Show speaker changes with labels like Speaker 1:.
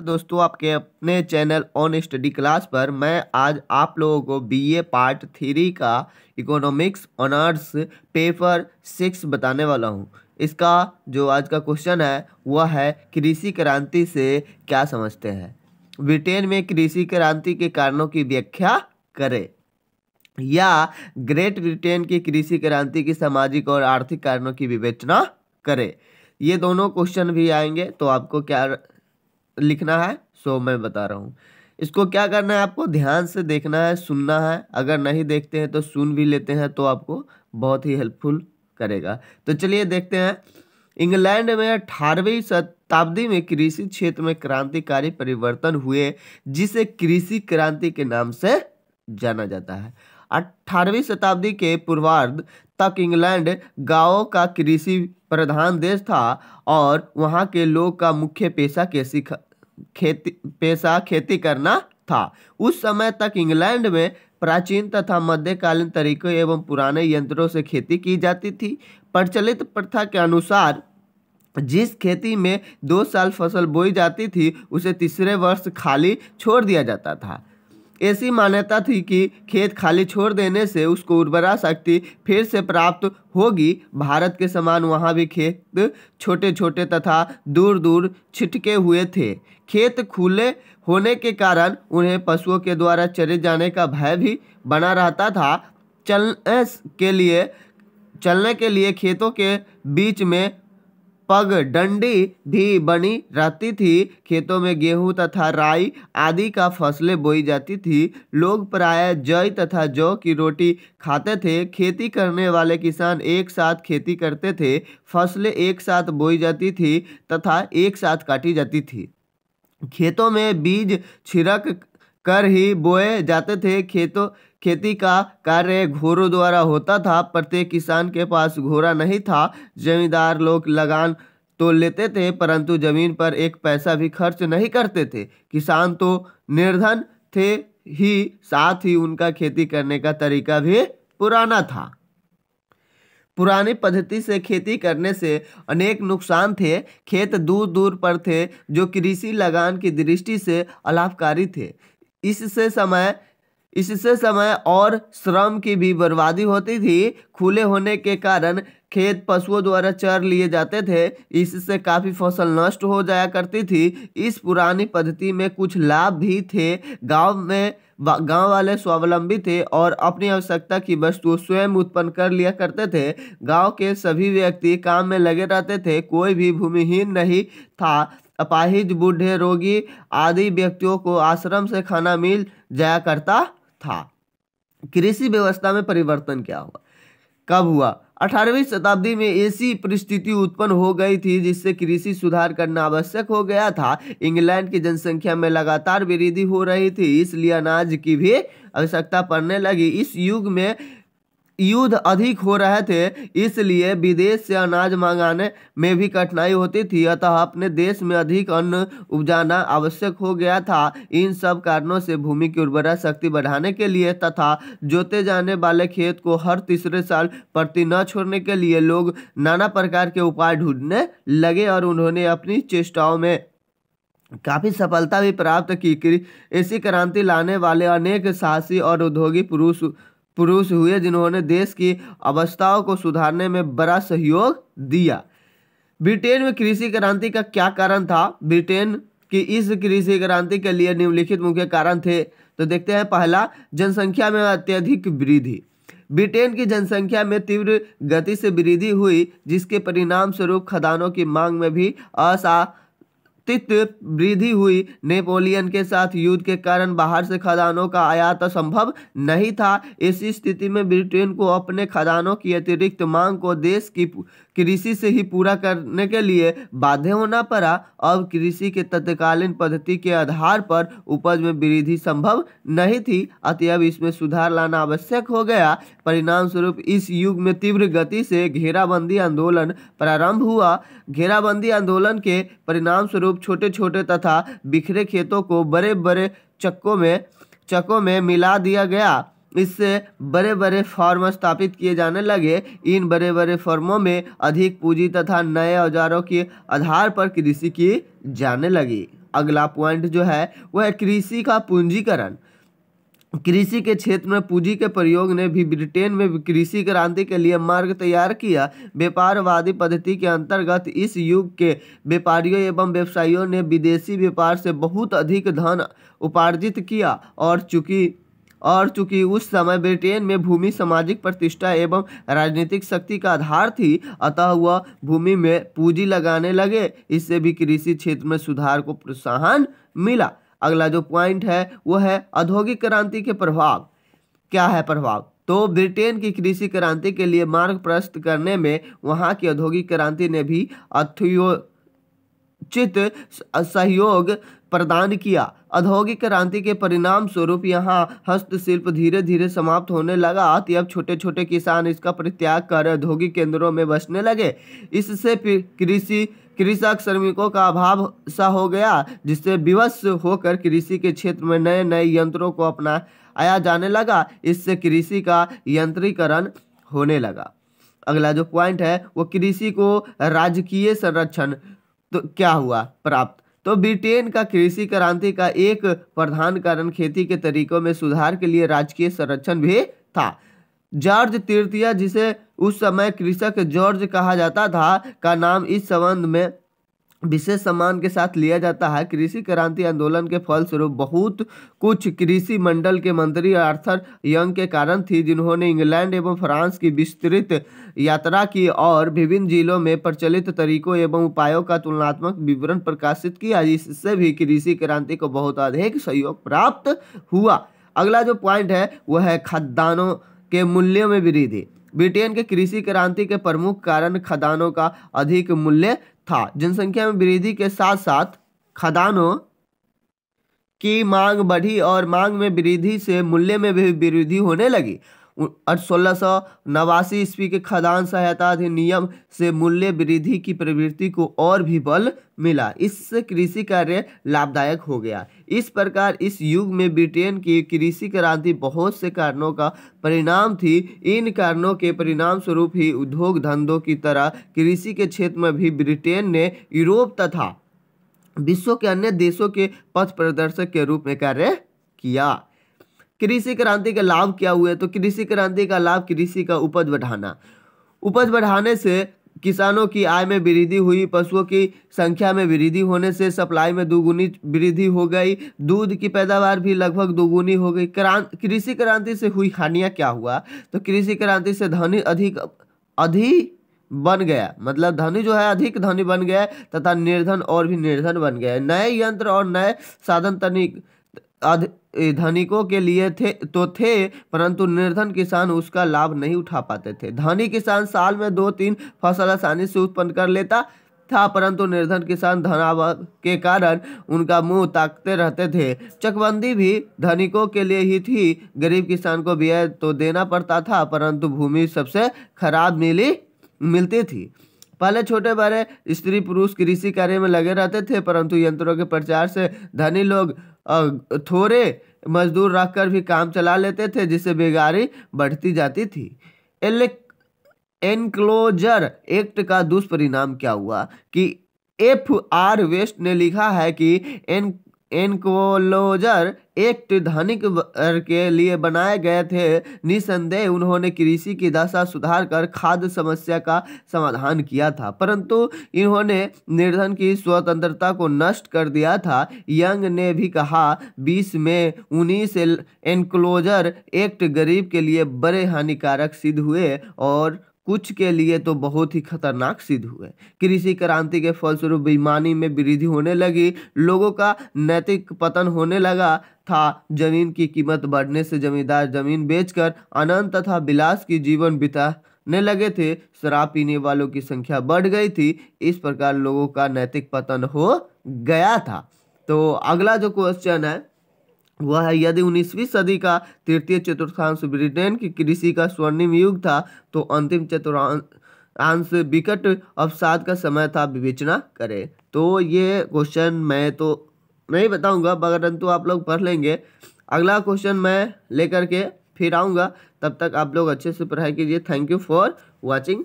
Speaker 1: दोस्तों आपके अपने चैनल ऑन स्टडी क्लास पर मैं आज आप लोगों को बीए पार्ट थ्री का इकोनॉमिक्स ऑनर्स पेपर सिक्स बताने वाला हूँ इसका जो आज का क्वेश्चन है वह है कृषि क्रांति से क्या समझते हैं ब्रिटेन में कृषि क्रांति के कारणों की व्याख्या करें या ग्रेट ब्रिटेन की कृषि क्रांति की सामाजिक और आर्थिक कारणों की विवेचना करें ये दोनों क्वेश्चन भी आएंगे तो आपको क्या लिखना है सो मैं बता रहा हूँ इसको क्या करना है आपको ध्यान से देखना है सुनना है अगर नहीं देखते हैं तो सुन भी लेते हैं तो आपको बहुत ही हेल्पफुल करेगा तो चलिए देखते हैं इंग्लैंड में अठारहवीं शताब्दी में कृषि क्षेत्र में क्रांतिकारी परिवर्तन हुए जिसे कृषि क्रांति के नाम से जाना जाता है अठारहवीं शताब्दी के पूर्वार्ध तक इंग्लैंड गांवों का कृषि प्रधान देश था और वहाँ के लोग का मुख्य पेशा कैसी खेती पेशा खेती करना था उस समय तक इंग्लैंड में प्राचीन तथा मध्यकालीन तरीकों एवं पुराने यंत्रों से खेती की जाती थी प्रचलित प्रथा के अनुसार जिस खेती में दो साल फसल बोई जाती थी उसे तीसरे वर्ष खाली छोड़ दिया जाता था ऐसी मान्यता थी कि खेत खाली छोड़ देने से उसको उर्वरा शक्ति फिर से प्राप्त होगी भारत के समान वहाँ भी खेत छोटे छोटे तथा दूर दूर छिटके हुए थे खेत खुले होने के कारण उन्हें पशुओं के द्वारा चले जाने का भय भी बना रहता था चलने के लिए चलने के लिए खेतों के बीच में पग डंडी भी बनी रहती थी खेतों में गेहूं तथा राई आदि का फसलें बोई जाती थी लोग प्रायः जय तथा जौ की रोटी खाते थे खेती करने वाले किसान एक साथ खेती करते थे फसलें एक साथ बोई जाती थी तथा एक साथ काटी जाती थी खेतों में बीज छिड़क कर ही बोए जाते थे खेतों खेती का कार्य घोड़ों द्वारा होता था प्रत्येक किसान के पास घोड़ा नहीं था जमींदार लोग लगान तो लेते थे परंतु जमीन पर एक पैसा भी खर्च नहीं करते थे किसान तो निर्धन थे ही साथ ही उनका खेती करने का तरीका भी पुराना था पुरानी पद्धति से खेती करने से अनेक नुकसान थे खेत दूर दूर पर थे जो कृषि लगान की दृष्टि से अलाभकारी थे इससे समय इससे समय और श्रम की भी बर्बादी होती थी खुले होने के कारण खेत पशुओं द्वारा चर लिए जाते थे इससे काफ़ी फसल नष्ट हो जाया करती थी इस पुरानी पद्धति में कुछ लाभ भी थे गांव में गांव वाले स्वावलंबी थे और अपनी आवश्यकता की वस्तु स्वयं उत्पन्न कर लिया करते थे गांव के सभी व्यक्ति काम में लगे रहते थे कोई भी भूमिहीन नहीं था अपाहिज बूढ़े रोगी आदि व्यक्तियों को आश्रम से खाना मिल जाया करता था कृषि व्यवस्था में परिवर्तन क्या हुआ कब हुआ अठारहवीं शताब्दी में ऐसी परिस्थिति उत्पन्न हो गई थी जिससे कृषि सुधार करना आवश्यक हो गया था इंग्लैंड की जनसंख्या में लगातार वृद्धि हो रही थी इसलिए अनाज की भी आवश्यकता पड़ने लगी इस युग में युद्ध अधिक हो रहे थे इसलिए विदेश से अनाज मंगाने में भी कठिनाई होती थी अतः अपने देश में अधिक अन्न उपजाना आवश्यक हो गया था इन सब कारणों से भूमि की उर्वरा शक्ति बढ़ाने के लिए तथा जोते जाने वाले खेत को हर तीसरे साल प्रति न छोड़ने के लिए लोग नाना प्रकार के उपाय ढूंढने लगे और उन्होंने अपनी चेष्टाओं में काफ़ी सफलता भी प्राप्त की ऐसी क्रांति लाने वाले अनेक साहसी और औद्योगिक पुरुष पुरुष हुए जिन्होंने देश की अवस्थाओं को सुधारने में बड़ा सहयोग दिया ब्रिटेन में कृषि क्रांति का क्या कारण था ब्रिटेन की इस कृषि क्रांति के लिए निम्नलिखित मुख्य कारण थे तो देखते हैं पहला जनसंख्या में अत्यधिक वृद्धि ब्रिटेन की जनसंख्या में तीव्र गति से वृद्धि हुई जिसके परिणाम स्वरूप खदानों की मांग में भी असा अस्तित्व वृद्धि हुई नेपोलियन के साथ युद्ध के कारण बाहर से खदानों का आयात असंभव नहीं था इसी स्थिति में ब्रिटेन को अपने खदानों की अतिरिक्त मांग को देश की कृषि से ही पूरा करने के लिए बाध्य होना पड़ा अब कृषि के तत्कालीन पद्धति के आधार पर उपज में वृद्धि संभव नहीं थी अतएव इसमें सुधार लाना आवश्यक हो गया परिणाम स्वरूप इस युग में तीव्र गति से घेराबंदी आंदोलन प्रारंभ हुआ घेराबंदी आंदोलन के परिणाम स्वरूप लोग छोटे छोटे तथा बिखरे खेतों को बड़े बड़े चक्कों में चक्कों में मिला दिया गया इससे बड़े बड़े फॉर्म स्थापित किए जाने लगे इन बड़े बड़े फॉर्मों में अधिक पूंजी तथा नए औजारों के आधार पर कृषि की जाने लगी अगला पॉइंट जो है वह कृषि का पूंजीकरण कृषि के क्षेत्र में पूंजी के प्रयोग ने भी ब्रिटेन में कृषि क्रांति के लिए मार्ग तैयार किया व्यापारवादी पद्धति के अंतर्गत इस युग के व्यापारियों एवं व्यवसायियों ने विदेशी व्यापार से बहुत अधिक धन उपार्जित किया और चूंकि और चूंकि उस समय ब्रिटेन में भूमि सामाजिक प्रतिष्ठा एवं राजनीतिक शक्ति का आधार थी अतः वह भूमि में पूंजी लगाने लगे इससे भी कृषि क्षेत्र में सुधार को प्रोत्साहन मिला अगला जो पॉइंट है वो है औद्योगिक क्रांति के प्रभाव क्या है प्रभाव तो ब्रिटेन की कृषि क्रांति के लिए मार्ग प्रस्त करने में वहाँ की औद्योगिक क्रांति ने भी अथियो उचित सहयोग प्रदान किया औद्योगिक क्रांति के परिणाम स्वरूप यहाँ हस्तशिल्प धीरे धीरे समाप्त होने लगा अब छोटे छोटे किसान इसका परित्याग कर औद्योगिक केंद्रों में बसने लगे इससे कृषि कृषक श्रमिकों का अभाव सा हो गया जिससे विवश होकर कृषि के क्षेत्र में नए नए यंत्रों को अपना आया जाने लगा इससे कृषि का यंत्रीकरण होने लगा अगला जो पॉइंट है वो कृषि को राजकीय संरक्षण तो क्या हुआ प्राप्त तो ब्रिटेन का कृषि क्रांति का एक प्रधान कारण खेती के तरीकों में सुधार के लिए राजकीय संरक्षण भी था जॉर्ज तृतीय जिसे उस समय कृषक जॉर्ज कहा जाता था का नाम इस संबंध में विशेष सम्मान के साथ लिया जाता है कृषि क्रांति आंदोलन के फलस्वरूप बहुत कुछ कृषि मंडल के मंत्री आर्थर यंग के कारण थी जिन्होंने इंग्लैंड एवं फ्रांस की विस्तृत यात्रा की और विभिन्न जिलों में प्रचलित तरीकों एवं उपायों का तुलनात्मक विवरण प्रकाशित किया इससे भी कृषि क्रांति को बहुत अधिक सहयोग प्राप्त हुआ अगला जो पॉइंट है वह है खाद्यान्नों के मूल्यों में वृद्धि ब्रिटेन के कृषि क्रांति के प्रमुख कारण खदानों का अधिक मूल्य था जनसंख्या में वृद्धि के साथ साथ खदानों की मांग बढ़ी और मांग में वृद्धि से मूल्य में भी वृद्धि होने लगी सोलह सौ नवासी ईस्वी के खदान सहायता अधिनियम से मूल्य वृद्धि की प्रवृत्ति को और भी बल मिला इससे कृषि कार्य लाभदायक हो गया इस प्रकार इस युग में ब्रिटेन की कृषि क्रांति बहुत से कारणों का परिणाम थी इन कारणों के परिणाम स्वरूप ही उद्योग धंधों की तरह कृषि के क्षेत्र में भी ब्रिटेन ने यूरोप तथा विश्व के अन्य देशों के पथ प्रदर्शक के रूप में कार्य किया कृषि क्रांति के लाभ क्या हुए तो कृषि क्रांति का लाभ कृषि का उपज बढ़ाना उपज बढ़ाने से किसानों की आय में वृद्धि हुई पशुओं की संख्या में वृद्धि होने से सप्लाई में दोगुनी वृद्धि हो गई दूध की पैदावार भी लगभग दोगुनी हो गई क्रांति कृषि क्रांति से हुई हानियाँ क्या हुआ तो कृषि क्रांति से धनी अधिक अधिक बन गया मतलब धनी जो है अधिक धनी बन गया तथा निर्धन और भी निर्धन बन गया नए यंत्र और नए साधन तनिक धनिकों के लिए थे तो थे परंतु निर्धन किसान उसका लाभ नहीं उठा पाते थे धनी किसान साल में दो तीन फसल आसानी से उत्पन्न कर लेता था परंतु निर्धन किसान धनाव के कारण उनका मुंह ताकते रहते थे चकबंदी भी धनिकों के लिए ही थी गरीब किसान को व्यय तो देना पड़ता था परंतु भूमि सबसे खराब मिली मिलती थी पहले छोटे बड़े स्त्री पुरुष कृषि कार्य में लगे रहते थे परंतु यंत्रों के प्रचार से धनी लोग थोड़े मजदूर रखकर भी काम चला लेते थे जिससे बेगारी बढ़ती जाती थी एनक्लोजर एक्ट का दुष्परिणाम क्या हुआ कि एफ आर वेस्ट ने लिखा है कि एन एनक्लोजर एक्ट धनिक के लिए बनाए गए थे निस्संदेह उन्होंने कृषि की दशा सुधार कर खाद्य समस्या का समाधान किया था परंतु इन्होंने निर्धन की स्वतंत्रता को नष्ट कर दिया था यंग ने भी कहा बीस में उन्नीस एनक्लोजर एक्ट गरीब के लिए बड़े हानिकारक सिद्ध हुए और कुछ के लिए तो बहुत ही खतरनाक सिद्ध हुए कृषि क्रांति के फलस्वरूप बेईमानी में वृद्धि होने लगी लोगों का नैतिक पतन होने लगा था जमीन की कीमत बढ़ने से जमींदार जमीन बेचकर अनंत तथा विलास की जीवन बिता ने लगे थे शराब पीने वालों की संख्या बढ़ गई थी इस प्रकार लोगों का नैतिक पतन हो गया था तो अगला जो क्वेश्चन है वह यदि उन्नीसवीं सदी का तृतीय चतुर्थांश ब्रिटेन की कृषि का स्वर्णिम युग था तो अंतिम चतुर्थांश विकट अवसाद का समय था विवेचना करें तो ये क्वेश्चन मैं तो नहीं बताऊंगा परंतु आप लोग पढ़ लेंगे अगला क्वेश्चन मैं लेकर के फिर आऊँगा तब तक आप लोग अच्छे से पढ़ाई कीजिए थैंक यू फॉर वॉचिंग